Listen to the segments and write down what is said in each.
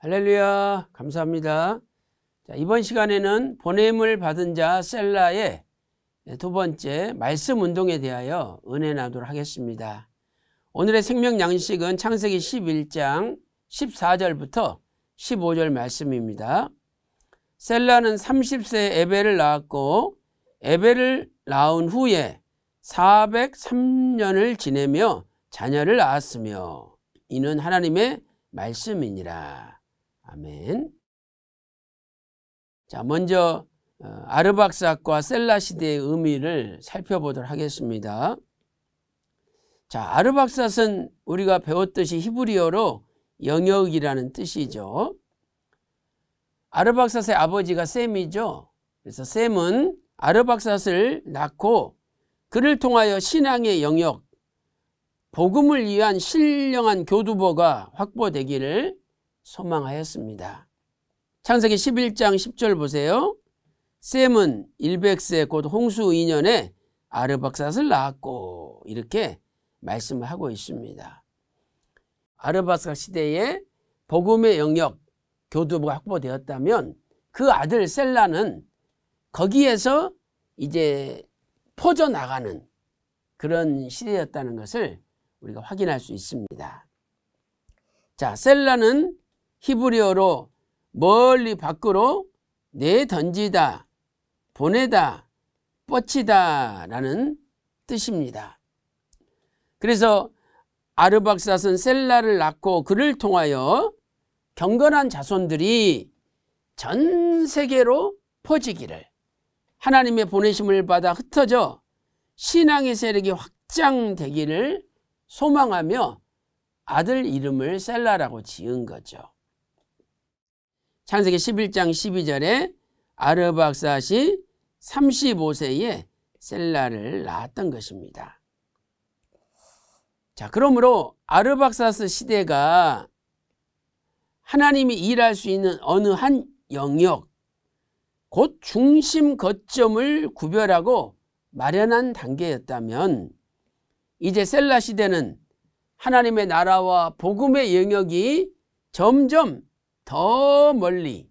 할렐루야 감사합니다 자, 이번 시간에는 보냄을 받은 자 셀라의 두 번째 말씀 운동에 대하여 은혜 나도록 하겠습니다 오늘의 생명 양식은 창세기 11장 14절부터 15절 말씀입니다 셀라는 30세 에벨을 낳았고 에벨을 낳은 후에 403년을 지내며 자녀를 낳았으며 이는 하나님의 말씀이니라. 아멘. 자, 먼저 어, 아르박삭과 셀라 시대의 의미를 살펴보도록 하겠습니다. 자, 아르박삭은 우리가 배웠듯이 히브리어로 영역이라는 뜻이죠. 아르박삭의 아버지가 셈이죠. 그래서 셈은 아르박삭을 낳고 그를 통하여 신앙의 영역, 복음을 위한 신령한 교두보가 확보되기를 소망하였습니다. 창세기 11장 10절 보세요. 셈은 100세 곧 홍수 2년에 아르박삿을 낳았고 이렇게 말씀을 하고 있습니다. 아르박삿 시대에 복음의 영역 교두부가 확보되었다면 그 아들 셀라는 거기에서 이제 퍼져나가는 그런 시대였다는 것을 우리가 확인할 수 있습니다. 자, 셀라는 히브리어로 멀리 밖으로 내던지다, 보내다, 뻗치다 라는 뜻입니다. 그래서 아르박사선 셀라를 낳고 그를 통하여 경건한 자손들이 전 세계로 퍼지기를 하나님의 보내심을 받아 흩어져 신앙의 세력이 확장되기를 소망하며 아들 이름을 셀라라고 지은 거죠. 창세기 11장 12절에 아르박사시 35세에 셀라를 낳았던 것입니다. 자, 그러므로 아르박사스 시대가 하나님이 일할 수 있는 어느 한 영역, 곧 중심 거점을 구별하고 마련한 단계였다면 이제 셀라 시대는 하나님의 나라와 복음의 영역이 점점 더 멀리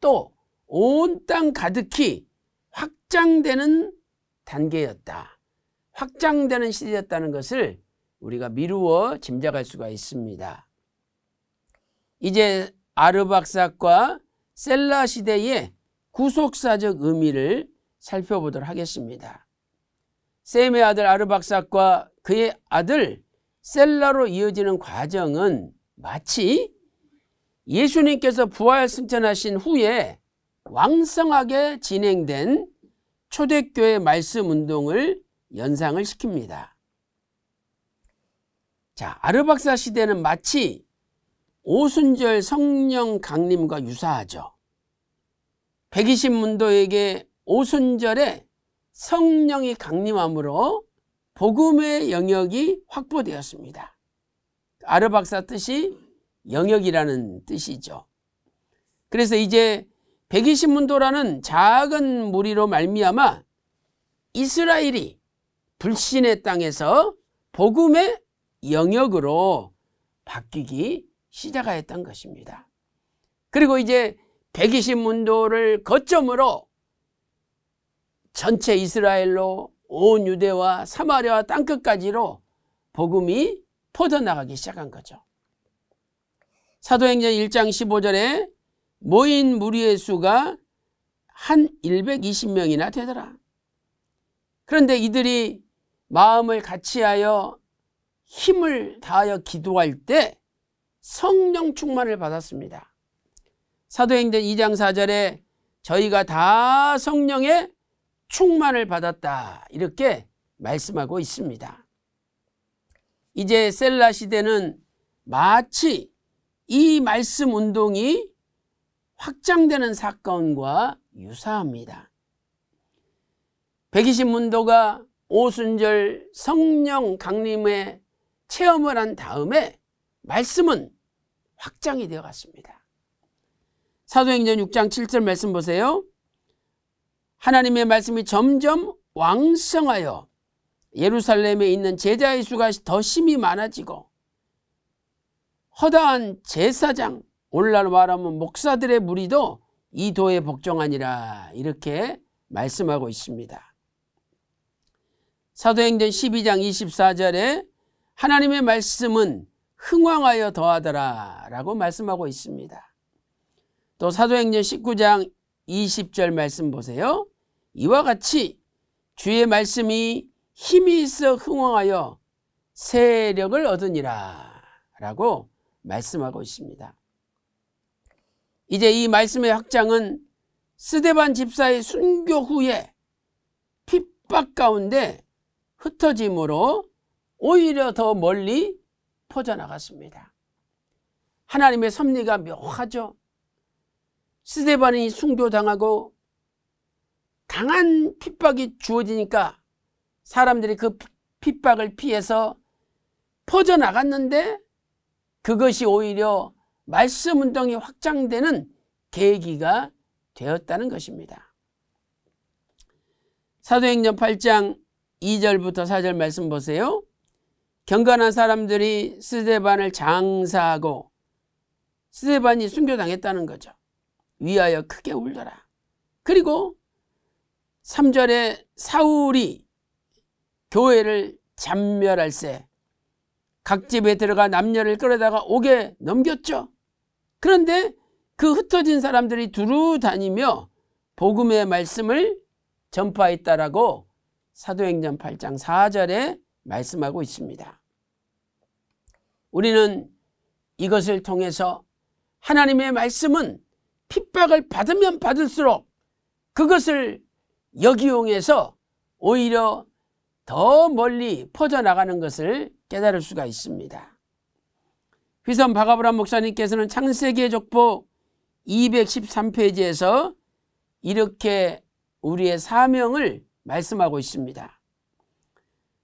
또 온 땅 가득히 확장되는 단계였다. 확장되는 시대였다는 것을 우리가 미루어 짐작할 수가 있습니다. 이제 아르박삭과 셀라 시대의 구속사적 의미를 살펴보도록 하겠습니다. 셈의 아들 아르박삭과 그의 아들 셀라로 이어지는 과정은 마치 예수님께서 부활 승천하신 후에 왕성하게 진행된 초대교회 말씀 운동을 연상을 시킵니다. 자, 아르박사 시대는 마치 오순절 성령 강림과 유사하죠. 120문도에게 오순절에 성령이 강림함으로 복음의 영역이 확보되었습니다. 아르박사 뜻이 영역이라는 뜻이죠. 그래서 이제 120문도라는 작은 무리로 말미암아 이스라엘이 불신의 땅에서 복음의 영역으로 바뀌기 시작하였던 것입니다. 그리고 이제 120문도를 거점으로 전체 이스라엘로 온 유대와 사마리아 땅끝까지로 복음이 퍼져나가기 시작한 거죠. 사도행전 1장 15절에 모인 무리의 수가 한 120명이나 되더라. 그런데 이들이 마음을 같이하여 힘을 다하여 기도할 때 성령 충만을 받았습니다. 사도행전 2장 4절에 저희가 다 성령의 충만을 받았다 이렇게 말씀하고 있습니다. 이제 셀라 시대는 마치 이 말씀 운동이 확장되는 사건과 유사합니다. 120문도가 오순절 성령 강림의 체험을 한 다음에 말씀은 확장이 되어 갔습니다. 사도행전 6장 7절 말씀 보세요. 하나님의 말씀이 점점 왕성하여 예루살렘에 있는 제자의 수가 더 심히 많아지고 허다한 제사장, 오늘날 말하면 목사들의 무리도 이 도에 복종하니라 이렇게 말씀하고 있습니다. 사도행전 12장 24절에 하나님의 말씀은 흥왕하여 더하더라 라고 말씀하고 있습니다. 또 사도행전 19장 20절 말씀 보세요. 이와 같이 주의 말씀이 힘이 있어 흥왕하여 세력을 얻으니라 라고 말씀하고 있습니다. 이제 이 말씀의 확장은 스데반 집사의 순교 후에 핍박 가운데 흩어짐으로 오히려 더 멀리 퍼져나갔습니다. 하나님의 섭리가 묘하죠. 스데반이 순교당하고 강한 핍박이 주어지니까 사람들이 그 핍박을 피해서 퍼져나갔는데 그것이 오히려 말씀 운동이 확장되는 계기가 되었다는 것입니다. 사도행전 8장 2절부터 4절 말씀 보세요. 경건한 사람들이 스데반을 장사하고 스데반이 순교당했다는 거죠. 위하여 크게 울더라. 그리고 3절에 사울이 교회를 잔멸할세 각 집에 들어가 남녀를 끌어다가 옥에 넘겼죠. 그런데 그 흩어진 사람들이 두루 다니며 복음의 말씀을 전파했다라고 사도행전 8장 4절에 말씀하고 있습니다. 우리는 이것을 통해서 하나님의 말씀은 핍박을 받으면 받을수록 그것을 역이용해서 오히려 더 멀리 퍼져나가는 것을 깨달을 수가 있습니다. 휘선 바가브람 목사님께서는 창세기의 족보 213페이지에서 이렇게 우리의 사명을 말씀하고 있습니다.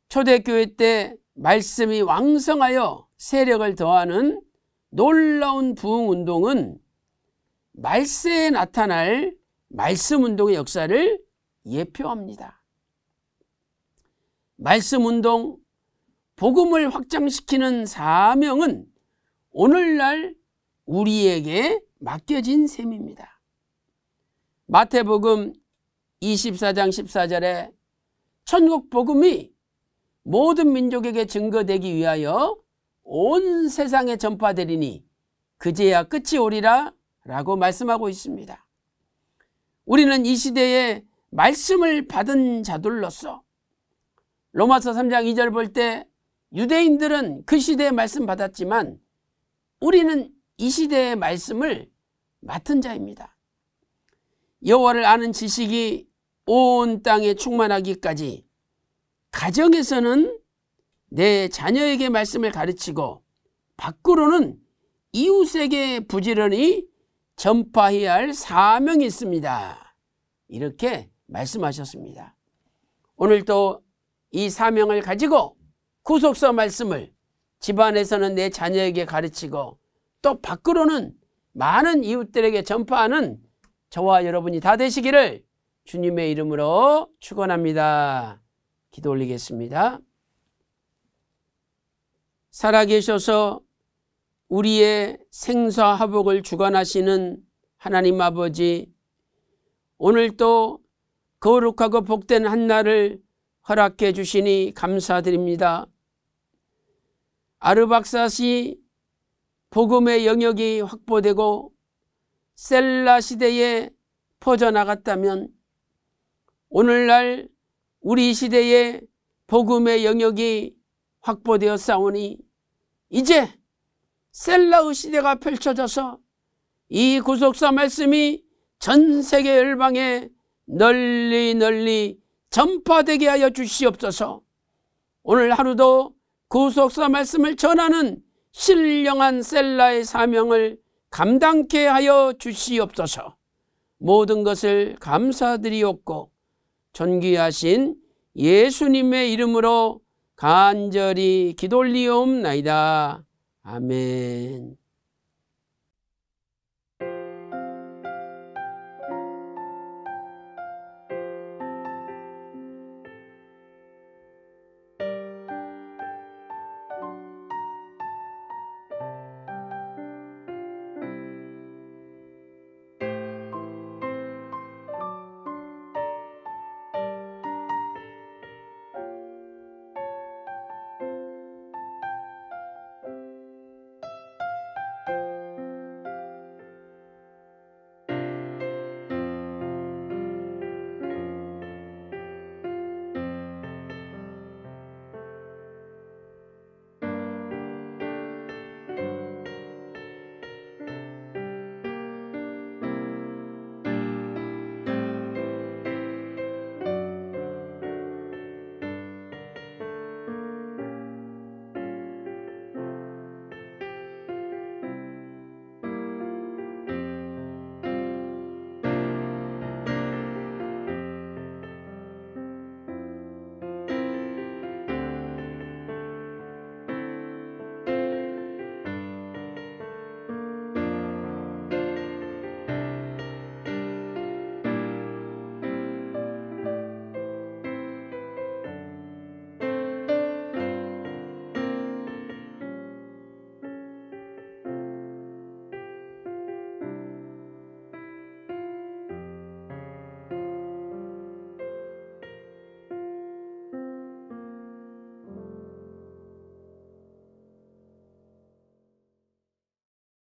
초대교회 때 말씀이 왕성하여 세력을 더하는 놀라운 부흥운동은 말세에 나타날 말씀운동의 역사를 예표합니다. 말씀운동, 복음을 확장시키는 사명은 오늘날 우리에게 맡겨진 셈입니다. 마태복음 24장 14절에 천국 복음이 모든 민족에게 증거되기 위하여 온 세상에 전파되리니 그제야 끝이 오리라 라고 말씀하고 있습니다. 우리는 이 시대에 말씀을 받은 자들로서 로마서 3장 2절 볼때 유대인들은 그 시대의 말씀 받았지만 우리는 이 시대의 말씀을 맡은 자입니다. 여호와를 아는 지식이 온 땅에 충만하기까지 가정에서는 내 자녀에게 말씀을 가르치고 밖으로는 이웃에게 부지런히 전파해야 할 사명이 있습니다. 이렇게 말씀하셨습니다. 오늘도 이 사명을 가지고 구속서 말씀을 집안에서는 내 자녀에게 가르치고 또 밖으로는 많은 이웃들에게 전파하는 저와 여러분이 다 되시기를 주님의 이름으로 축원합니다. 기도 올리겠습니다. 살아계셔서 우리의 생사하복을 주관하시는 하나님 아버지 오늘도 거룩하고 복된 한날을 허락해 주시니 감사드립니다. 아르박사시 복음의 영역이 확보되고 셀라 시대에 퍼져나갔다면 오늘날 우리 시대에 복음의 영역이 확보되어 싸우니 이제 셀라의 시대가 펼쳐져서 이 구속사 말씀이 전 세계 열방에 널리 널리 전파되게 하여 주시옵소서 오늘 하루도 구속사 말씀을 전하는 신령한 셀라의 사명을 감당케 하여 주시옵소서 모든 것을 감사드리옵고 존귀하신 예수님의 이름으로 간절히 기돌리옵나이다. 아멘